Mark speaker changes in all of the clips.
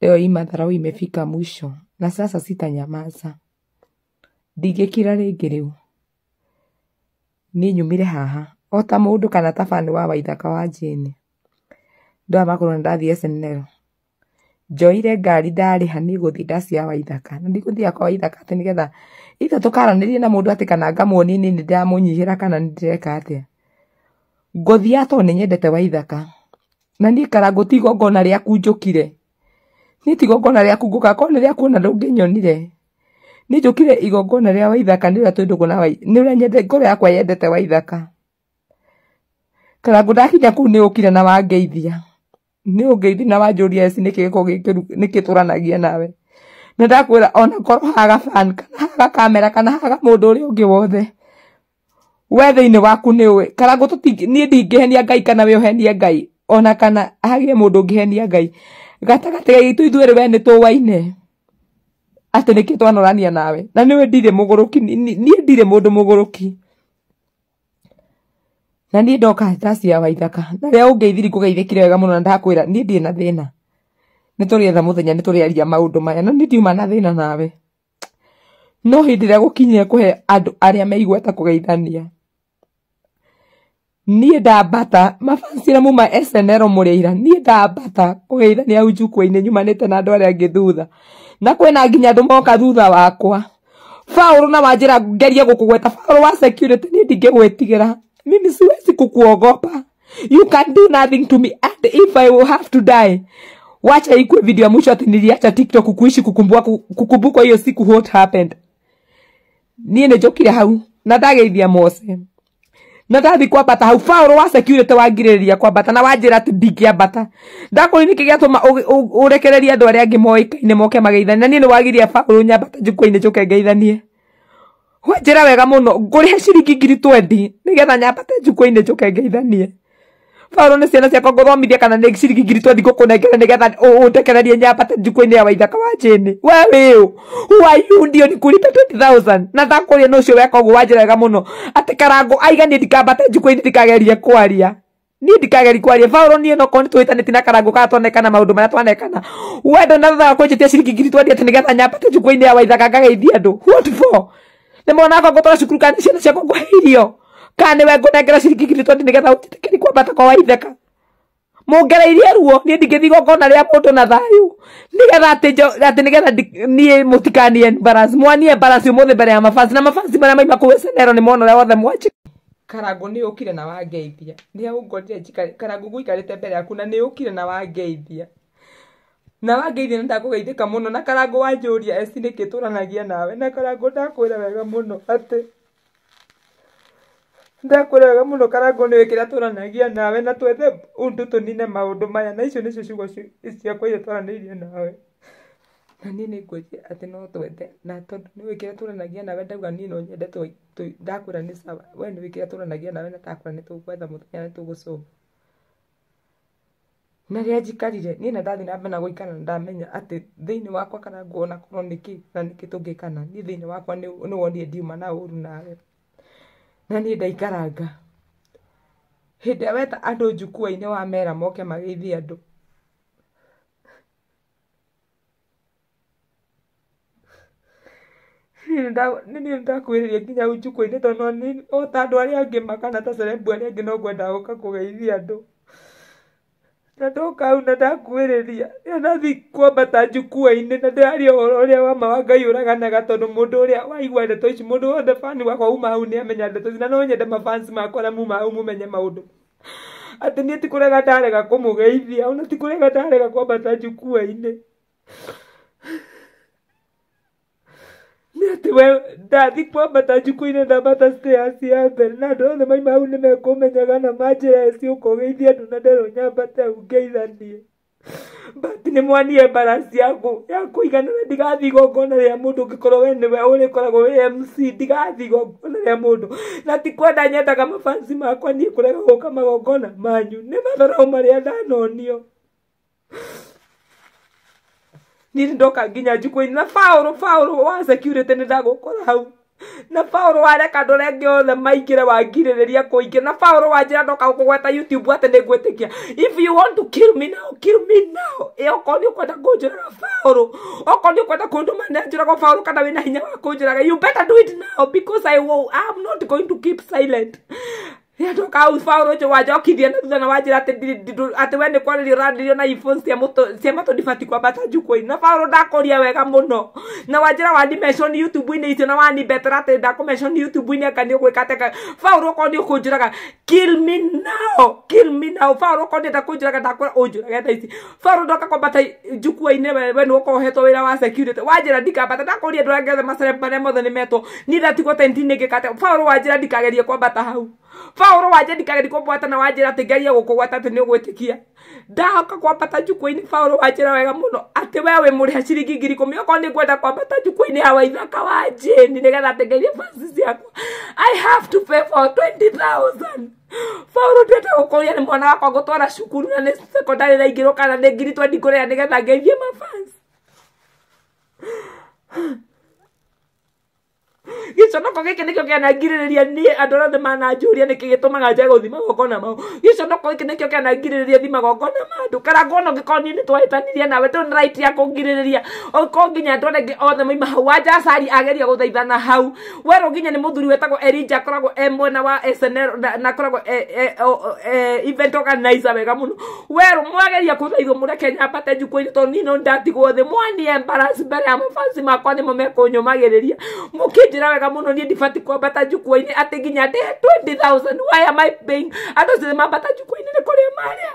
Speaker 1: Leo hii madharau imefika mwisho na sasa sitanyamaza. Ndingĩkira rĩngĩ rĩu. Niĩ nyumire haha o ta mũndũ kana ta wa Waithaka wa Jane. Ndoa magũrũ na ndathiĩ SNL. Njoire ngari ndarĩha nĩgũthiĩ ndacia Waithaka. Na ndigũthiaga kwa Waithaka atĩ nĩgetha ithe tũkaranĩrie na mũndũ atĩ kana ngamuonia niĩ nĩndĩramũnyihĩra kana nĩndĩreka atĩa. Ngũthiaga tondũ nĩnyendete Waithaka. Na niĩ Karangũ ti igongona rĩakunjũkire ni ti igongona rä aku ngå gakorwo nä nyonire nä njå kire igongona waithaka nä å rä a twä ndå gå nyende ngoro yakwa yendete waithaka kana ngå ndakinya kå u å kire na wangeithia nä å na wanjå ria eci nä kä gä nä nawe na ndakwä ona korwo haga fan kana haga kamera kana haga må ndå å a å wothe we thä-inä waku nä å kana ngå tå niä ndingä henia ngai kana we å henie ngai ona kana hagä må ndå ngä henia ngai gatagatĩ ga itu ithuerĩ we nĩ tũwaine atĩ nĩkĩ twanorania nawe na we nĩwe ndirĩ mũgũrũki niĩ ndirĩ mũndũ mũgũrũki na niĩ ndoka hetacia wa ithaka na rĩa ũngeithiri ngũgeithĩkire wega mũno na ndakwĩra niĩ ndirĩ na thĩna nĩ tũrĩetha mũthenya nĩ tũrĩaria maũndũ maya no niĩ ndiuma na na nawe no hĩndĩ ĩrĩa gũkinyire kũhe andũ arĩa me igweta kũgeithania niä ndambata mabancire mu ma snl må rä ira niä ndambata å ira nä au njukwa-inä nyumanä te na andå arä a angä thutha na kwä nginya andå moka thutha wakwa baå na wanjä ra ngerie gå kå gweta baå wa security nä ndingä gwä tigä ra mimi siwezi kukuogopa you can do nothing to me and if i will have to die wacha ikwe video ya mwisho ati niliacha tiktok kukuishi kukumbua kukumbuka hiyo siku what happened niä nä njå kire hau na ndageithia mose na ndathi kwambata hau Paulo wa security wangirĩrĩria kwambata na wanjĩra atĩ ndingĩambata ndakũri nĩkĩ gĩatũma ũrekererie andũ arĩa angĩ moĩkaine moke mageithanie na niĩ nĩ wagiria Paulo nyambata njukwa-inĩ njũke ngeithanie wanjĩra wega mũno ngũrĩhe ciringi ngiri twendi nĩgetha nyambate njukwa-inĩ njũke ngeithanie baro nä ciana ciakwa ngå thomithia kana nä ciringi ngiri twathi gå kå nengera nä getha å tekererie nyambate njukå-inä ya waithaka wa njänä we wä ũ wayundio nä kå 20,000 na thakå rä a no cio weka å guo wanjä rega må no atä karangå aiga niä ndikambate njukå-inä ndikagerie kwaria niä ndikageri kwaria baå niä nokorwo nä twä tanä ti na karangå kaa twanekana maå ndå marä a twanekana wendo na thutha wa kwenjä tia ciringi ngiri twathi atä nä getha nyambate njukå-inä ya waithaka ngageithia for nä monakwa ngå twara cukuru kana ciana ciakwa ngwahe irio kana niwe ngunengera ciringi ngiri tondå nä getha å titäkä ri kwambata kwa waitheka må ngereirie ruo niä ndingä thi gokona rä a må ndå na thayå nä getha atä nä getha niä må tikanie mwanie mbarasi å må thä mbere ya mabasi na mabasi marä a maima kå senero nä mona å rä a wothe mwanjä karangu nä å kire na wangeithia nä
Speaker 2: aångonire karangu gå ikarä te mbere yaku na nä å kire na wangeithia na wangeithia nä ndakå geithä ka må no na karangu wanjå ria nä kä tå ranagia nawe na karangu ndakwä ra wega må no atä ndakwiraga muno karango nä kä rä a twaranagia nawe na twethe undu tunine maundu maya na icio nä cio ciugo ciakwa iria twaranäirie nawe na niä nä ngwätie atä no twethe na tondå nä wä kä rä a twaranagia nawe ndauga niä no nyende ndakwä nä sawa we nä wä kä rä a twaranagia nawe na ndakwä nä tå gwetha må thenya nä tå gå coma na rä a njikarire niä na ndathiä nambere na gå ikara na ndamenya atä thä inä wakwa kana nguona korwo nä kä na nä kä tå ngä kana niä thä inä wakwa nä wonire ndiuma na å ru nawe
Speaker 1: na niĩ ndaikaranga
Speaker 2: hĩndĩ ĩrĩa weta andũ njukua-inĩ wamera moke magĩithie andũ niĩ nĩndakuhĩrĩria nginya hau njukua-inĩ tondũ o ta andũ arĩa angĩ makana ta celeb arĩa angĩ no ngwendaga gũka kũgeithia andũ na ndoka hau na ndakuĩrĩria nathi kwambata njukua-inĩ na ndĩraria ũhoro ũrĩa wa ma wa ngai ũraganaga tondũ mũndũ ũrĩa waigua ndeto ici mũndũ wothe bani wakwa uma hau amenya ndeto ici na no nyende mabansi makwa na muma hau mũmenye maũndũ atĩ niĩ ti kũrega ndarega kũmũgeithia ona ti kũrega ndarega kwambata njukua-inĩ Nĩatĩ ndathiĩ kwambata njukũ ndambata stairs ya mbere na andũ othe maima hau menyaga na manjĩra gä ithie andå na nderwo nyambate hau ngeithanie. But nĩmwonire balance yaku ya kũiganana ndigathiĩ igongona rĩa mũndũ ũngĩkorwo we nĩwe ũrĩkoragwo wĩ MC ndigathiĩ igongona må ndå Na ti kwenda nyendaga mabanci makwa rega gå ka magongona manyu nĩ matharau a ndanonio
Speaker 1: niri ndoka nginya njukwa-inĩ na baũrũ baũrũ wa security nĩ ndagũkora hau na baũrũ wareka andũ arĩa angĩ othe maingĩre wangirĩrĩria kũingĩ na baũrũ wanjĩra ndoka kũgweta youtube atĩ nĩ ngwĩtĩkia if you want to kill me now kill me now ĩ okorwo nĩ ũkwenda kũnjũraga baũrũ okorwo nĩ ũkwenda kũndũma nĩ njũragwo baũrũ kana wĩna hinya wa kũnjũraga you better do it now because I, will, I am not going to keep silent ndåkaubau njå wa njokithie na thutha na wanjä ra atä we nä kwarä å na ibon cia matå ndibati kwambata njukwa-inä na baå ndakoria wega må na wanjä ra wanimecon youtube-inä icio na wanibetera atä ndakå mecon youtube-inä anga nä å gwä ka teka baå okorwo nä å kå njå raga baå okorwo ndä enda kå njå raga ndakå å njå rage tha ici baå ndoka kwambata njukua-inä we nä åkohetwo wä ra wa security wanjä ra ndikambata ndakoria ndå rangethe macereb marä a mothe nä metwo nä ndatigwo tentinä ngä kate baå wanjä ra ndikagerie kwambata hau paũrũ wanjandikagerikwo mbwata na wanjĩra atĩ ngeria gũkũgwata atĩ nĩ ũgwĩtĩkia ndahoka kwambata njukũ-inĩ paũrũ wanjĩra wega muno atĩ we wĩ mũrĩha ciringi ngiri ikũmi okorwo nĩ ngwenda kwambata njukũ-inĩ ya waithaka wa njĩni nĩgetha atĩ ngerie basi ciakwa i have to pay for 20000 paũrũ ndĩenda gũkũria ni mwana wakwa ngũtwara cukuru na nĩ sekondarĩ na ingĩrũkana nĩ ngiri twendi ngũrĩra nĩgetha ngerie mabasi giconoko gä kä nä kä o gä anangirä rä ria niä andå arä othe mananjå ria mau giconoko gä kä nä kä o gä anangirä ma andå karangwo no gä koniä nä nawe tå nä right ya kå ngirä rä ria å othe maima hau wajacari ageria gå hau werå nginya nä må thuri erija akoragwo e mwena wa snl na akoragwo e, e, e, event organizer wega må no mwageria kå thaithwo må reke nyambate njukå-inä nino ndatigwo thä mwani mbere ya mabanci makwa nä mo mekå nyå wega må muno nie ndibati kwambata njukwa-inĩ atĩ nginya ndĩ 20000 why am I paying andũ cirĩ mambata njukwa-inĩ nĩ kũrĩa marĩa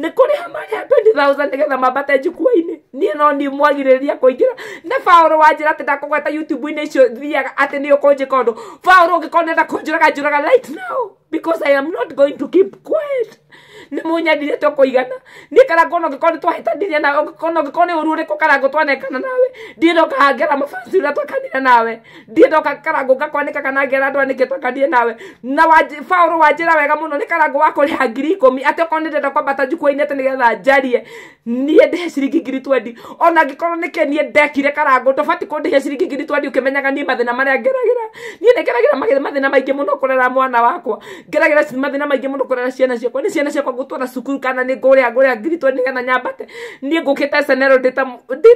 Speaker 1: nĩ kũrĩha marĩa 20000 nĩgetha mambate njukwa-inĩ niĩ no niĩ mwagirĩrĩria kũingĩra nĩ baũrũ wa njĩra atĩ ndakũgweta youtube-inĩ icio thiaga atĩ nĩ ũkũnjĩka ũndũ baũrũ ũngĩkorwo nenda kũnjũraga njũraga right now because I am not going to keep quiet nä må nyendithä te å kå igana niä karangwo no ngä korwo nä twahätanirie nawe no ngä korwo nä å ru rä kå karangå twanekana nawe ndiä ndoka hangera mabanci å rä twakanire nawe ndiä ndoka karangå ngakwanä kana ngera andå nä kä twakanire nawe na baå wanjä ra wega må no nä karangå wakå rä ha ngiri ikå mi atä okorwo nä ndenda kwambata njukua atä nä getha njarie niä ndä ciringi ngiri twendi ona ngä korwo nä kä niä ndekire karangå tåbatiä kå ndä ciringi ngiri twendi å kä menyaga niä mathä na marä a ngeragä niä nä ngeragä ra mathä na maingä må no kå rera mwana wakwa ngeragä ra mathä na maingä må no kå rera ciana ciakwa nä ciana ciakwa gå cukuru kana ni ngå rä a ngå rä a ngiritwo nä getha nyambate niä ngå kä te cenero ndä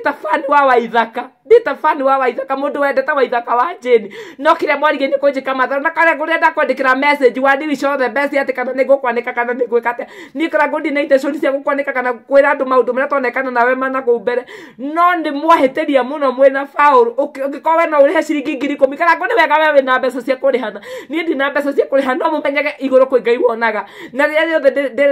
Speaker 1: ta bani wa waithaka ndä ta bani wa waithaka må ndå wendete waithaka wa njini no kä rä a mwarigä nä kå njä ka matharo na karä a ngå rä enda kwandä kä ra message wa ndiricothe mbeci atä kana nä ngå kwanä ka kana nä gwä ka atä niä kora ngå ndina itecå ri cia gå kwanä ka kana kwä ra andå maå ndå marä a tonekana nawe mana kå u mbere no nä mwahätä ria må no mwä na baå å ngä korwo we no å rä he ciringi ngiri ikå mi kana ngå nä wega we wä na mbeca cia kå rä hana niä na mbeca cia kå rä hana no må menyage igå rå kwä ngai wonaga na rä rä othe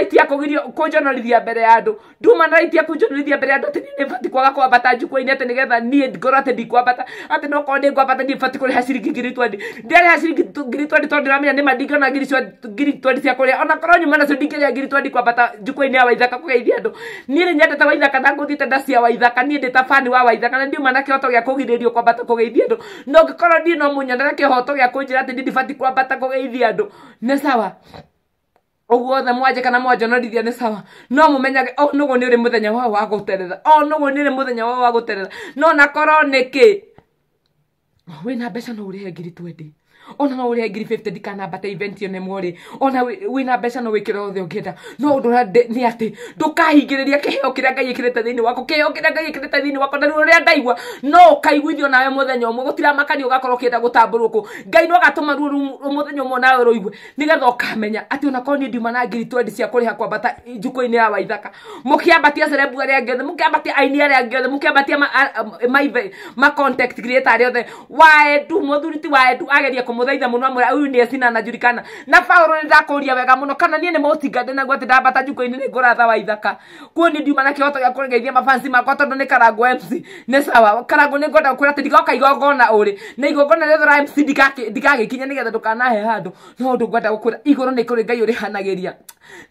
Speaker 1: right ya kugirio kunjonorithia mbere ya andu nduma na right ya kunjonorithia mbere ya andu ati ni bati kwaga kwambata njukwa getha ni nĩgetha niĩ ngorwo kwa bata ati no ko kwa bata korwo nĩ ngwambata niĩ bati kũrĩha ciringi ngiri twendi ndĩarĩha ciringi ngiri twendi tondũ ndĩramenya na giri ngiri giri twendi cia kũrĩa ona koro nyuma na ya giri nacio ndingĩrĩa ngiri twendi kwambata njukwa-inĩ ya andu ni ri niĩ nĩ nyendete waithaka na ngũthiĩte nda wa ithaka ni ndi ta fani wa wa ithaka na ndiuma na kĩhoto gĩa kũgirĩrio kwambata kũgeithia andu no koro ndi no mũnyenda na kĩhoto gĩa kũnjĩra atĩ ndindibati kwambata kũgeithia andu ne sawa uguothe mwanjika kana mwanjonorithia nä sawa no må menyage oh, o nå gå nä å rä må thenya wao wa gå terera o oh, nå gå nä rä må thenya wao wa gå terera no nakorwo nä kä oh, wä na mbeca no å rä he twendi ona no ũrĩa bata event iventi one mworĩ ona wĩna mbeca no wĩkĩra othe ũngĩenda no ũndũ ũrĩa nĩ atĩ ndũkahingĩrĩria kĩheo kĩrĩa ngai ĩkĩrĩte thĩinĩ wako kĩheo kĩrĩa ngai ĩkĩrĩte thĩinĩ wako na rĩrĩa ndaigua no ũkaiguithio nawe mũthenya ũmwe gũtiramakania ũgakorwo ũkĩenda gũtambũrũkũ ngai no gatũma ruo mũthenya ũmwe nawe rũigue nĩgetha ũkamenya atĩ onakorwo niĩ ndiuma na ngiri twendi cia kũrĩha kwambata njukũ-inĩ ya waithaka mũkĩambatia cerebu arĩa angĩ othe mũkĩambatia aini arĩa angĩ othe mũkĩambatia ma contact creator arĩa othe waendu mũthuri ti waendu ageria kũmũ muthaitha muno amwira uyu ni esina anajulikana na paulo ni ndakuria wega muno kana nie ni motingande naguo ati ndambata juko ini ni nguratha wa ithaka kuo ni ndiuma na kihoto gĩa kũregeithia mafansi makwa tondũ ni karangu mc nĩ sawa karangwo nĩ ngwenda kwĩra atĩ ndigoka igongona uri na igongona rĩothe thora mc ndigagĩkinya nĩgetha ndũkanahe handu no ũndũ ngwenda gũkwĩra igoro ni kuri ngai ũrĩhanagĩria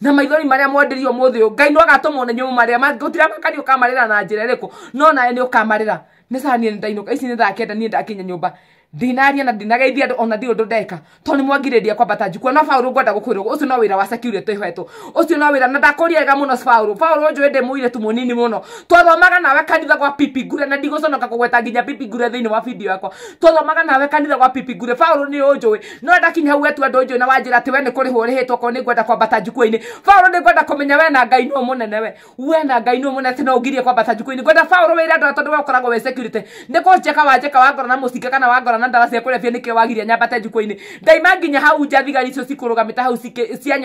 Speaker 1: na maithori maria mwenderio o ũyũ ngai no agatũmwo na nyũmũ marĩa gũtiramakani ukamarira na njĩra ĩrĩkũ no nawe ni ukamarira nĩ saa niĩ nĩ ndainũka ici nĩ thaa kenda ndakinya nyumba ndinaria na ndinageithia andu ona ndi undu ndeka to ni mwangiriria kwambata njukua no baũrũ ngwenda gũkwĩrwo ũcio no wĩra wa security hetwo ũcio no wĩra na ndakũriaga mũno baũrũ baũrũ njũĩ ndĩ mũire tu mũnini mũno twathomaga nawe kanitha gwa pipi gure na ndigũconoka kũgweta nginya pipi ngure thĩinĩ wa bindio yakwa twathomaga nawe kanitha gwa pipi gure baũrũ ni ojo no ndakinya hau wetu andũ njũĩ na wanjĩra atĩ we nĩ kũrĩhwo ũrĩhĩtwo korwo nĩ ngwenda kwambata njukua-inĩ baũrũ ni ngwenda kũmenya we na ngai nũũ mũnene we we na ngai nũũ mũnene atĩ no ũngirie kwambata njukua-inĩ ngwenda baũrũ wĩra andũ tondũ we ũkoragwo wĩ security nĩ kũnjeka wanjeka wangora na mũcinga kana wangora na ndawa ciakå rebia nä kä wagiria nyamba nyambate njukå-inä ndaima nginya hau nja thigari icio cikå hau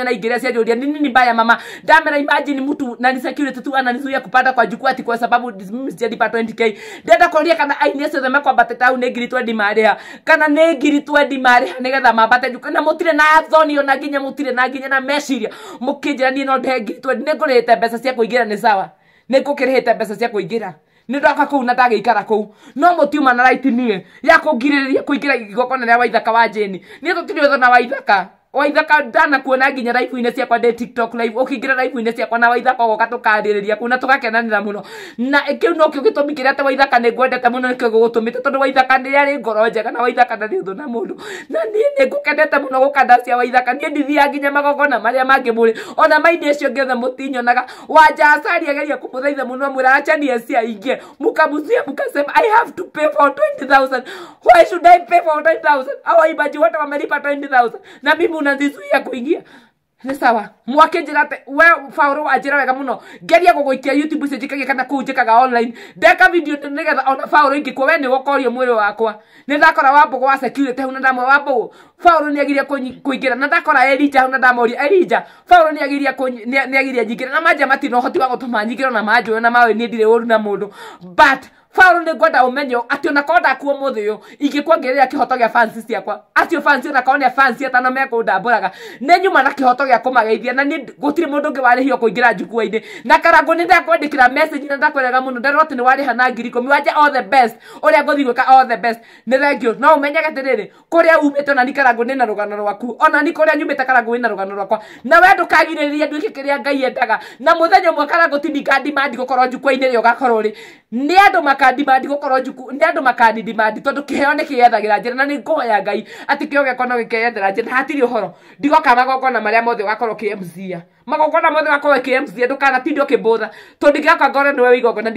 Speaker 1: na ingä cianjå ria nini mbaya mama ndamera imagine mtu na ni security tu ananizuia kupanda kwa jukwaa ati kwa sababu mimi sijalipa 20k ndenda kuria kana aini acio thema kwambata tau nä ngiri twendi mariha kana nä ngiri twendi mariha nä getha mambate jukwaa na mutire na thoni ona nginya mutire na nginya na meshiria mukinjira ni no de ngiri twendi nä ngå rä cia kå ni sawa ne ngå kä cia kå nä ndoka kå u na ndagäikara kå u no må tiuma na right niä ya kå ngirä rä ria kå ingä ra igokona rä a waithaka wa njeni nä tå tirä na waithaka waithaka ndana kuona nginya live-inä ciakwa ndä tiktok live å kingä ra live-inä ciakwa na waithaka goka tå karä rä ria kå na tå gakenanä ra må no na kä u nokä å gä tå mi kä rä a te waithaka nä ngwendete må no nä kä gå tå mä te tondå waithaka ni rä arä ngoro njega na waithaka ndarä thå na må ndå na niä nä ngå kendete må no gå kandacia waithaka niä ndithiaga nginya magogona marä a mangä må rä ona maini acio ngä othe må tinyonaga wanja acari ageria kå må thaitha må no mwä ra acania ciaingä mukamucie i have to pay for 20000 why should i pay for 20000 awaibaji wote wamelipa 20000 na mimi unathithuia kuingia nä sawa mwake njä te we faoro wa njä wega muno no ngeria gå gå ikia youtube icio njä kana kå u njä kaga online deka video nä getha ona faoro ingä kwa we nä wokorio mwä rä wakwa nä ndakora wa mbå gå wa security hau na ndamwe wa mbå gå baå nä agirie kå ingä ra na ndakora erija hau na ndamoria erija baå nä agirie nä agirie nyingä na manja matino hoti wa gå tå na manjå na mawe nä ndirä å na må but baũrũ nĩ ngwenda ũmenyo atĩ onakorwo ndakuo mũthĩ ũyũ ingĩkuongerera kĩhoto gĩa fansi ciakwa atĩ fansi onakorwo nĩ fansi atano mekũndambũraga ne nyuma na kĩhoto gĩa kũmageithia na ni nĩ gũtirĩ mũndũ ũngĩ warĩhio kũingĩra njukua-inĩ na karangũ nĩ ndakwandĩkĩra message na ndakwĩrega mũno ndarora atĩ ni wari hana ngiri komi waje all the best ũrĩa ngũthi gwika all the best nĩ thengio no ũmenyage atĩrĩrĩ kũrĩa umĩte onani karangũ nĩ na rũgano rwaku onani kũrĩa nyumĩte ni na rũgano rwakwa na we ndũkagirĩrĩria nduĩke kĩrĩa ngai endaga na muthenyo ũmwe karangũ ti ndingandi mandi gukoro njukua-inĩ rĩ ũgakorwo ri ni andũ maka makandimandi gukorwo njuku nä andå makandimandi tondå kä heo nä kä yethagira njä na nä ngåhoya ngai atä kä o gä korwo gä keyethera njä na hatirä å horo ndigoka magongona marä a mothe å gakorwo kä mca magongona mothe gakorwo kä mca ndå kana tindä o kä mbå tha tondå ngä goka ngore nä we igongona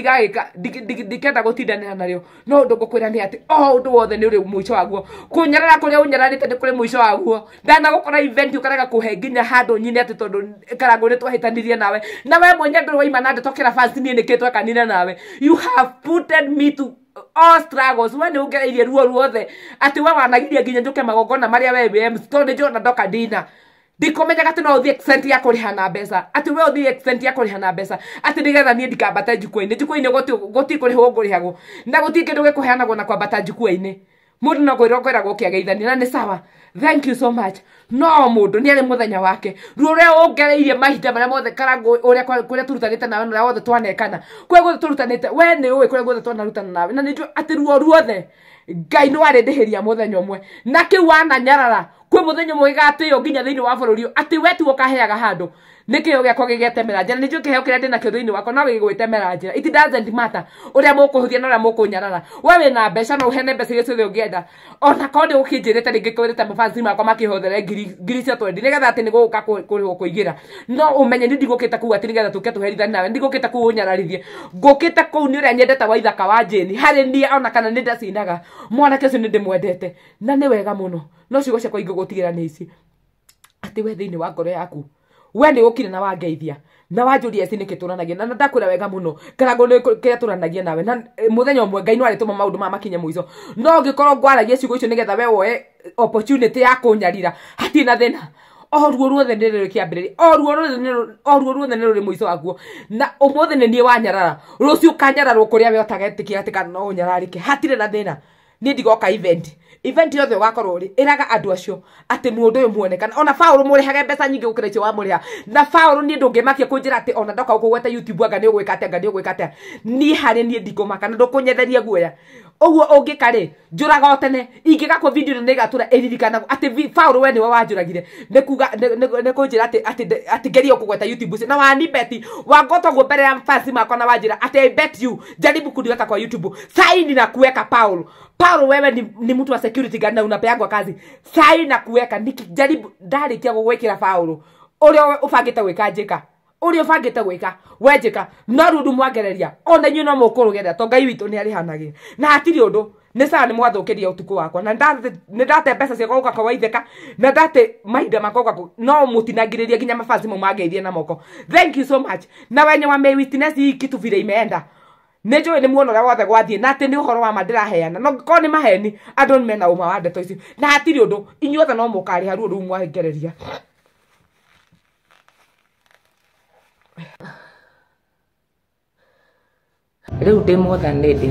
Speaker 1: ndikenda gå tindanä ra narä o no å ndå ngå kwä ra nä atä o å ndå wothe nä å rä må ico waguo kå nyarara kå rä a å nyararä te nä kå rä må ico waguo ndanagå kora å karega kå he nginya handå nyine atä tondå karangå nä twahä tanirie nawe we mwenye ndå waima na ndä tokä ra nä kä twekanire nawe you have put needed me to all struggles we nä å ngereirie ruo ruothe atä we wanagiria nginya njå ke magongona marä a webm tondå nä njona ndoka ndina ndikåmenyaga atä no å extent ya kå rä ha na mbeca atä we å thiä extent ya kå rä ha na mbeca atä nä getha niä ndikambate njukua-inä njukua-inä gå tikå rä hwo ngå rä hagwo na gå tiä kä ndå gä kå heanagwo na kwambata njukua-inä mundu no kwirwo kwira gukiageithania na nä sawa thank you so much no mundu nä arä må thenya wake ruo rä a å ngereirie mahinda marä a mothe karangå å rä a kå rä a tå rutanä te nawe na wothe twanekana kå rä a guothe tå rutanä te we nä å ä kå rä a guothe twanarutana nawe na nä njå atä ruo ruothe ngai no arä ndä hä ria må thenya å mwe na kä u wananyarara kwä må thenya må gä gatä yo nginya thä inä wa bå rå ri å atä we kaheaga handå nä kä å gä akwa gä getemera njä ra nä njå kä heo kä rä a ndä nakä thä wakwa no gä gwä temera doesn't matter å rä a må kå hå thia na å rä we wä na mbeca no å hene mbeca iria ciothe å ona korwo nä gå kä njä rä te rä ngä kwä rä te mabanci makwa makä hothere ngiri cia twendi nä getha atä nä gå no umenye ni nä ndigå kä te kuu atä nä getha tå ke tå herithani nawe ndigå kä te kuu å nyararithie ngå kä te kå u nyendete wa wa njäni harä niä ona kana nä ndacinaga mwanake å cio nä ndä mwendete na nä wega muno no no ciugo ciakwa ingä gå tigä ra nä ici atä we thä wa ngoro yaku we nä å kire na wangeithia na wanjå ria nä kä tå ranagia na ndakwä ra wega må no karagå nä kä rä tå ranagia nawe na e, må thenya å mwe ngai no arä tå ma maå ndå ma makinye må ico no ngä korwo ngwaragia ciugo icio nä getha we woe e, ya kå nyarira hatirä na thä na oruo ruothe nä rä kä oruo ruothe nä rå rä må ico waguo na å må thä nä niä wanyarara rå ciå kanyararwo kå rä a we otagetä kä gatä kana no å nyararä ke hatirä na thä ni ndigoka event event yothe ugakorwo ri iraga andu acio ati mundu uyu muone kana ona faulu murihage mbeca nyingi gukira icio wamuriha na faulu ni ndungimakia kunjira ati ona ndoka gukugweta youtube anga ni ugwika atia anga ni ugwika atia ni hari ni ndikuma kana ndukunyenderia guoya uguo ungika ri njuraga o tene ingigakwo video ino nigatura iririkanagwo ati Paul we niwe wanjuragire nikuga nikunjira ati ati ati ngerio kugweta YouTube na wanibeti go bere am mfasi ma kona wajira ati I bet you jaribu kuniweka kwa YouTube saini na kuweka Paul Paul wewe ni, ni mtu wa security gani na unapeangwa kazi saini na kuweka nikijaribu ndarikia gugwikira Paul uria ubangite gwika njika uri ubangite gwika wenjika no rundu mwangereria ona inyuĩ no mũkũrũgerera to ngai witũ nĩ arĩhanagia na hatirĩ ũndũ nĩ cara nĩ mwathũkĩria ũtukũ wakwa na nĩ ndate mbeca ciakwa gũka kwaithĩka na ndate mahinda makwa no mũtinangĩrĩria nginya mabasi mau mangeithie na moko thank you so much na wenye wa may witness hii kitu vile imeenda nä njå ä nä muono å rä a wothe gwathiä na atä nä å wa ma ndä no ngäkorwo nä maheni andå nä mena å wa ndeto ici na hatirä å inyuothe no må karä ha ruo rä u riu ndi mwathani ndi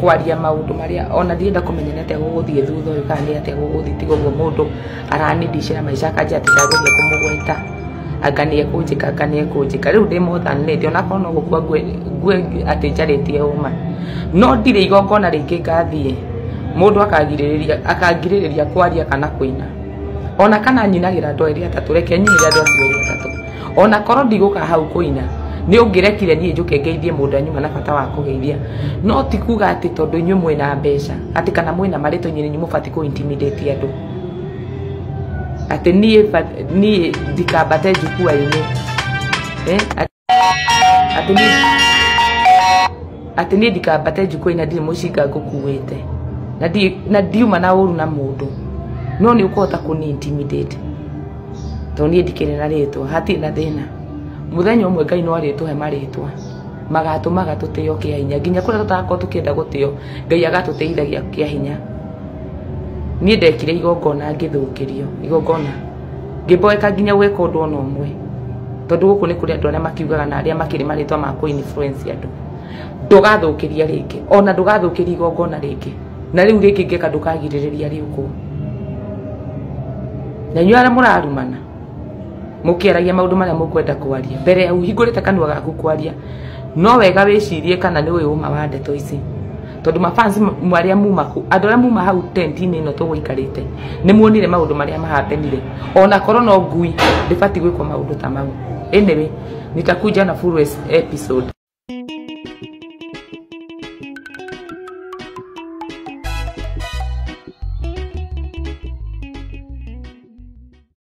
Speaker 1: kwaria maundu maria ona ndienda kumenya ni atia guguthie thutha uyu kana ni atia guguthie tiga uguo mundu aranindicira maica akanja ati ndageria kumugweta anga ni ekunjika anga ni ekunjika riu ndi mwathani ndi ona korwo no gukua ngue ati njaritie uma no ndirä igongona rä ngä ngathiä må ndå akangirä rä ria kwaria kana kwä ona kana nyinagä ra andå erä reke nyinä rä andå acio ona korwo ndiguka hau kuina nä å ngä rekire niä njå ke ngeithie må ndå anyuma na bata wa kå geithia no ti kuga atä tondå inyuä na mbeca atä kana na marä inyi nä må batiä kå andå atä niä ndikambate njukua atä niä ndikambate njukua ndirä må cinga ngå kuä te na ndiuma na å ru na må ndå no nä å kå hota kå to niä ndikirä na rä twa hatirä na thä na må thenya å mwe ngai no arä tå he marä twa magatå maga tå tä o kä hinya nginya kå rä a tå tarakorwo tå kä enda gå tä o ngai agatå tä ithagia kä hinya niä ndekire igongona ngä thå kä rio igongona ngä mboeka nginya gwäka å ndå ona å mwe tondå gå kå nä kå rä andå arä a makiugaga na arä a makä rä marä twa ma andå ndågathå kä ria rä ngä ona ndågathå kä ria igongona rä ngä na rä u rä ngä ngeka ndå kagirä rä ria rä å kå na inyuä arä a må rarumana mukiaragia maundu maria mukwenda kwaria mbere ya uhingurite kanwa gaku kwaria no wega wicirie kana ni uma wa ndeto ici tondu mafans mwaria muma ku andu aria muma hau tenti-ini ino tugwikarite ni muonire maundu maria mahatenire ona korwo no ngui ndibati gwikwo maundu ta mau anyway nitakuja na full episode